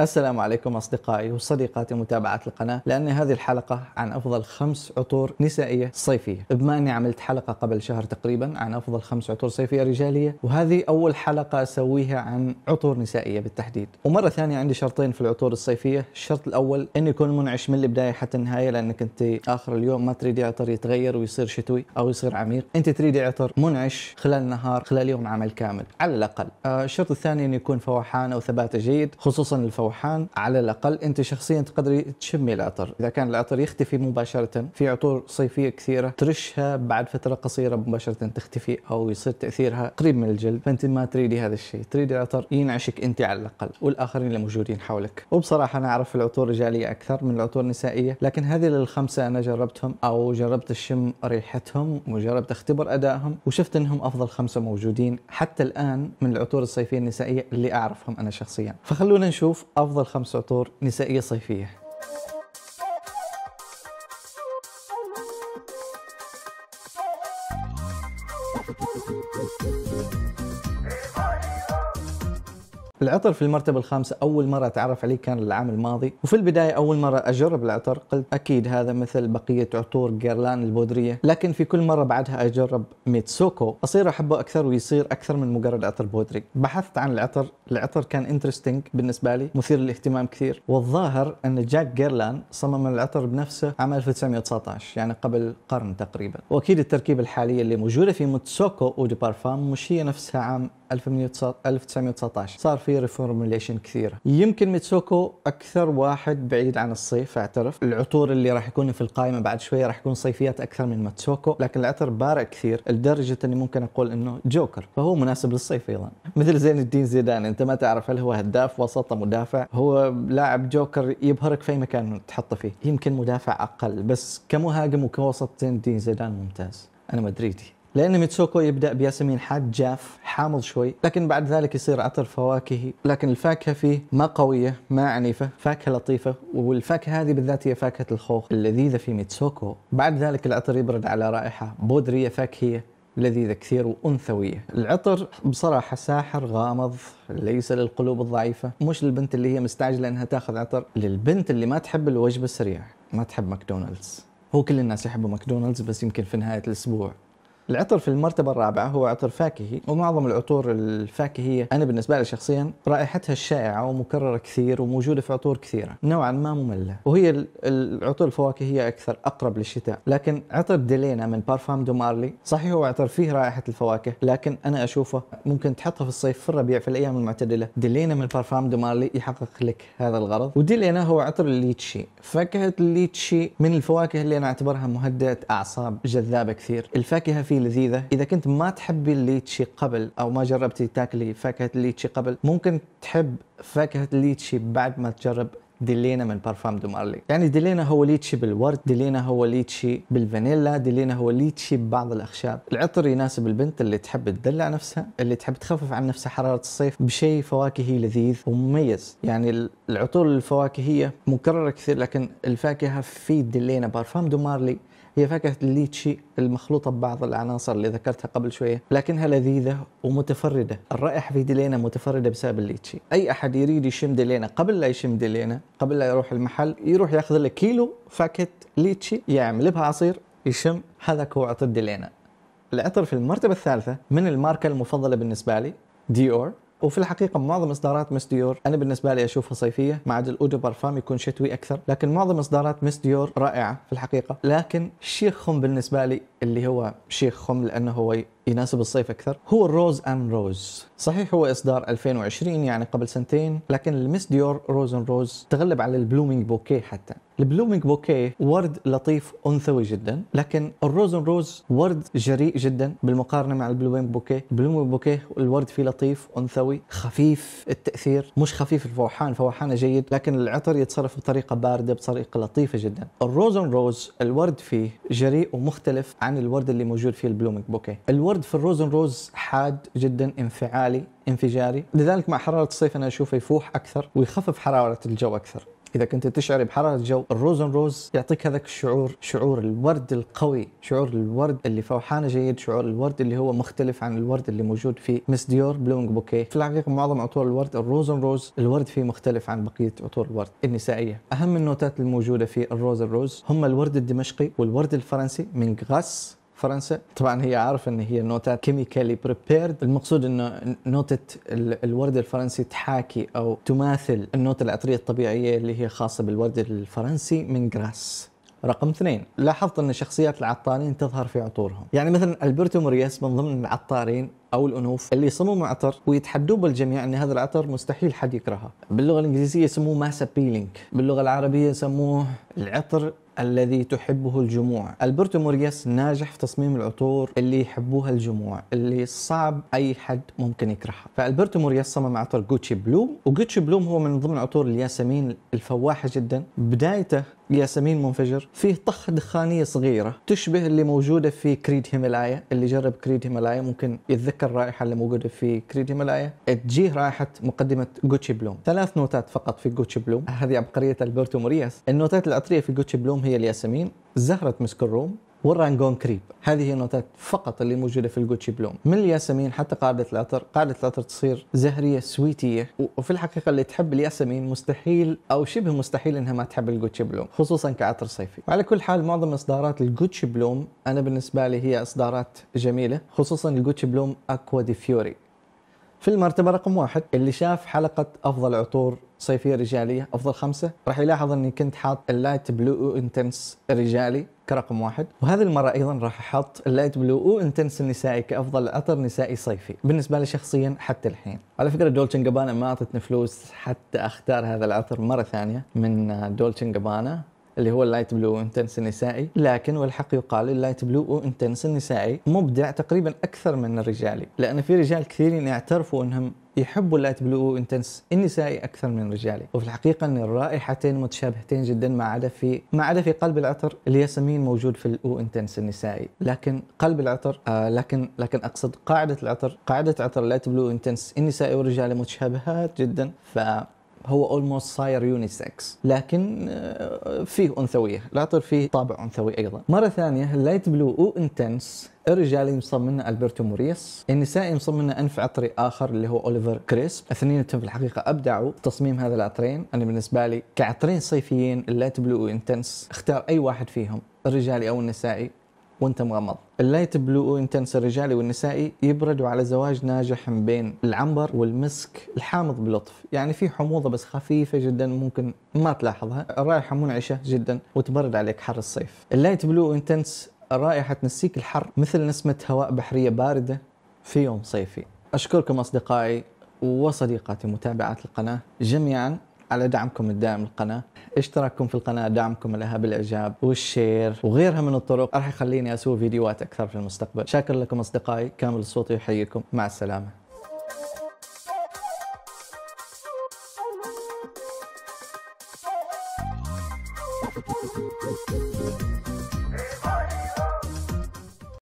السلام عليكم أصدقائي وصديقاتي متابعة القناة لأن هذه الحلقة عن أفضل خمس عطور نسائية صيفية بما أني عملت حلقة قبل شهر تقريبا عن أفضل خمس عطور صيفية رجالية وهذه أول حلقة أسويها عن عطور نسائية بالتحديد ومرة ثانية عندي شرطين في العطور الصيفية الشرط الأول أن يكون منعش من البداية حتى النهاية لأنك أنت آخر اليوم ما تريدي عطر يتغير ويصير شتوي أو يصير عميق أنت تريدي عطر منعش خلال النهار خلال يوم عمل كامل على الأقل آه، الشرط الثاني أن يكون فواحان أو ثبات جيد خصوصا الفواحان روحان على الاقل انت شخصيا تقدري تشمي العطر اذا كان العطر يختفي مباشره في عطور صيفيه كثيره ترشها بعد فتره قصيره مباشره تختفي او يصير تاثيرها قريب من الجلد فانت ما تريدي هذا الشيء تريدي عطر ينعشك انت على الاقل والاخرين اللي موجودين حولك وبصراحه انا اعرف العطور الرجاليه اكثر من العطور النسائيه لكن هذه الخمسه انا جربتهم او جربت الشم ريحتهم وجربت اختبر ادائهم وشفت انهم افضل خمسه موجودين حتى الان من العطور الصيفيه النسائيه اللي اعرفهم انا شخصيا فخلونا نشوف افضل خمس عطور نسائيه صيفيه العطر في المرتبة الخامسة أول مرة أتعرف عليه كان العام الماضي وفي البداية أول مرة أجرب العطر قلت أكيد هذا مثل بقية عطور جيرلان البودرية لكن في كل مرة بعدها أجرب ميتسوكو أصير أحبه أكثر ويصير أكثر من مجرد عطر بودري بحثت عن العطر العطر كان انترستنج بالنسبة لي مثير للاهتمام كثير والظاهر أن جاك جيرلان صمم العطر بنفسه عام 1919 يعني قبل قرن تقريبا وأكيد التركيبة الحالية اللي موجودة في ميتسوكو ودي بارفام مش هي نفسها عام 1919 صار في ريفورميليشن كثيره يمكن ميتسوكو اكثر واحد بعيد عن الصيف اعترف العطور اللي راح يكون في القائمه بعد شويه راح يكون صيفيات اكثر من ماتسوكو لكن العطر بارع كثير لدرجه اني ممكن اقول انه جوكر فهو مناسب للصيف ايضا مثل زين الدين زيدان انت ما تعرف هل هو هداف وسط مدافع هو لاعب جوكر يبهرك في اي مكان تحطه فيه يمكن مدافع اقل بس كمهاجم وكوسط زين الدين زيدان ممتاز انا مدريدي لان ميتسوكو يبدا بياسمين حاد جاف حامض شوي لكن بعد ذلك يصير عطر فواكهي لكن الفاكهه فيه ما قويه ما عنيفه فاكهه لطيفه والفاكهه هذه بالذات هي فاكهه الخوخ اللذيذه في ميتسوكو بعد ذلك العطر يبرد على رائحه بودريه فاكهيه لذيذة كثير وأنثوية العطر بصراحة ساحر غامض ليس للقلوب الضعيفة مش للبنت اللي هي مستعجلة أنها تاخذ عطر للبنت اللي ما تحب الوجبة السريعة ما تحب ماكدونالدز هو كل الناس يحبوا ماكدونالدز بس يمكن في نهاية الأسبوع العطر في المرتبة الرابعة هو عطر فاكهي ومعظم العطور الفاكهية أنا بالنسبة لي شخصيا رائحتها الشائعة ومكررة كثير وموجودة في عطور كثيرة نوعا ما مملة وهي العطور الفواكهية أكثر أقرب للشتاء لكن عطر ديلينا من بارفام دو مارلي صحيح هو عطر فيه رائحة الفواكه لكن أنا أشوفه ممكن تحطه في الصيف في الربيع في الأيام المعتدلة ديلينا من بارفام دو مارلي يحقق لك هذا الغرض وديلينا هو عطر الليتشي فاكهة الليتشي من الفواكه اللي أنا أعتبرها مهدئة أعصاب جذابة كثير الفاكهة في شيء لذيذه اذا كنت ما تحبي الليتشي قبل او ما جربتي تاكلي فاكهه الليتشي قبل ممكن تحب فاكهه الليتشي بعد ما تجرب ديلينا من بارفام دو مارلي يعني ديلينا هو ليتشي بالورد ديلينا هو ليتشي بالفانيلا ديلينا هو ليتشي ببعض الاخشاب العطر يناسب البنت اللي تحب تدلع نفسها اللي تحب تخفف عن نفسها حراره الصيف بشيء فواكهي لذيذ ومميز يعني العطور الفواكهيه مكرره كثير لكن الفاكهه في ديلينا بارفام دو مارلي هي فاكهة الليتشي المخلوطة ببعض العناصر اللي ذكرتها قبل شوية لكنها لذيذة ومتفردة الرائحة في ديلينا متفردة بسبب الليتشي أي أحد يريد يشم ديلينا قبل لا يشم ديلينا قبل لا يروح المحل يروح ياخذ له كيلو فاكهة ليتشي يعمل بها عصير يشم هذاك هو عطر ديلينا العطر في المرتبة الثالثة من الماركة المفضلة بالنسبة لي ديور وفي الحقيقه معظم اصدارات مس ديور انا بالنسبه لي اشوفها صيفيه ما عدا الاودو برفام يكون شتوي اكثر لكن معظم اصدارات مس ديور رائعه في الحقيقه لكن شيخهم بالنسبه لي اللي هو شيخهم لانه هو يناسب الصيف اكثر هو الروز ان روز صحيح هو اصدار 2020 يعني قبل سنتين لكن المس ديور روز ان روز تغلب على البلومينج بوكيه حتى البلومينج بوكيه ورد لطيف انثوي جدا لكن الروز ان روز ورد جريء جدا بالمقارنه مع البلومينج بوكيه البلومينج بوكيه الورد فيه لطيف انثوي خفيف التاثير مش خفيف الفوحان فوحانه جيد لكن العطر يتصرف بطريقه بارده بطريقه لطيفه جدا الروز ان روز الورد فيه جريء ومختلف عن الورد اللي موجود فيه البلومينج بوكيه الورد الورد في الروزن روز حاد جدا انفعالي انفجاري لذلك مع حراره الصيف انا اشوفه يفوح اكثر ويخفف حراره الجو اكثر اذا كنت تشعر بحراره الجو الروزن روز يعطيك هذاك الشعور شعور الورد القوي شعور الورد اللي فوحانه جيد شعور الورد اللي هو مختلف عن الورد اللي موجود في مس ديور بلونج بوكيه في الحقيقه معظم عطور الورد الروزن روز الورد فيه مختلف عن بقيه عطور الورد النسائيه اهم النوتات الموجوده في الروزن روز هم الورد الدمشقي والورد الفرنسي من غاس فرنسا طبعا هي عارفه ان هي نوتات كيميكالي بريبيرد المقصود انه نوتة الورد الفرنسي تحاكي او تماثل النوتة العطريه الطبيعيه اللي هي خاصه بالورد الفرنسي من جراس رقم اثنين لاحظت ان شخصيات العطارين تظهر في عطورهم يعني مثلا البرتو مورياس من ضمن العطارين او الانوف اللي يصمموا عطر ويتحدوه بالجميع ان هذا العطر مستحيل حد يكرهه باللغه الانجليزيه يسموه ماس ابيلينج باللغه العربيه يسموه العطر الذي تحبه الجموع البرتو مورياس ناجح في تصميم العطور اللي يحبوها الجموع اللي صعب اي حد ممكن يكرهها فالبرتو مورياس صمم عطر جوتشي بلوم وجوتشي بلوم هو من ضمن عطور الياسمين الفواحه جدا بدايته ياسمين منفجر فيه طخ دخانيه صغيره تشبه اللي موجوده في كريد هيمالايا اللي جرب كريد هيمالايا ممكن يتذكر الرائحه اللي موجوده في كريد هيمالايا تجيه رائحه مقدمه جوتشي بلوم ثلاث نوتات فقط في جوتشي بلوم هذه عبقريه البرتو مورياس النوتات العطريه في جوتشي بلوم هي الياسمين زهره مسك الروم والرانجون كريب هذه النوتات فقط اللي موجوده في الجوتشي بلوم من الياسمين حتى قاعده العطر قاعده العطر تصير زهريه سويتيه وفي الحقيقه اللي تحب الياسمين مستحيل او شبه مستحيل انها ما تحب الجوتشي بلوم خصوصا كعطر صيفي وعلى كل حال معظم اصدارات الجوتشي بلوم انا بالنسبه لي هي اصدارات جميله خصوصا الجوتشي بلوم اكوا دي فيوري في المرتبة رقم واحد اللي شاف حلقة أفضل عطور صيفية رجالية أفضل خمسة راح يلاحظ أني كنت حاط اللايت بلو انتنس الرجالي كرقم واحد وهذه المرة أيضا راح أحط اللايت بلو أو انتنس النسائي كأفضل عطر نسائي صيفي بالنسبة لي شخصيا حتى الحين على فكرة دولتشن جابانا ما أعطتني فلوس حتى أختار هذا العطر مرة ثانية من دولتشن جابانا اللي هو اللايت بلو انتنس النسائي لكن والحق يقال اللايت بلو انتنس النسائي مبدع تقريبا اكثر من الرجالي لان في رجال كثيرين يعترفوا انهم يحبوا اللايت بلو انتنس النسائي اكثر من الرجالي وفي الحقيقه ان الرائحتين متشابهتين جدا ما عدا في ما عدا في قلب العطر الياسمين موجود في الاو انتنس النسائي لكن قلب العطر آه لكن لكن اقصد قاعده العطر قاعده عطر اللايت بلو انتنس النسائي والرجالي متشابهات جدا ف هو اولموست صاير يونيسكس لكن آه، فيه انثويه العطر فيه طابع انثوي ايضا مره ثانيه اللايت بلو او انتنس الرجال ينصب منه البرتو موريس النساء ينصب منه انف عطري اخر اللي هو اوليفر كريسب اثنينهم في الحقيقه ابدعوا تصميم هذا العطرين انا بالنسبه لي كعطرين صيفيين اللايت بلو انتنس اختار اي واحد فيهم الرجالي او النسائي وانت مغمض اللايت بلو انتنس الرجالي والنسائي يبردوا على زواج ناجح بين العنبر والمسك الحامض بلطف يعني في حموضه بس خفيفه جدا ممكن ما تلاحظها الرائحه منعشه جدا وتبرد عليك حر الصيف اللايت بلو انتنس الرائحه تنسيك الحر مثل نسمه هواء بحريه بارده في يوم صيفي اشكركم اصدقائي وصديقاتي متابعات القناه جميعا على دعمكم الدائم للقناة اشتراككم في القناة دعمكم لها بالإعجاب والشير وغيرها من الطرق راح يخليني أسوي فيديوهات أكثر في المستقبل شاكر لكم أصدقائي كامل الصوت يحييكم مع السلامة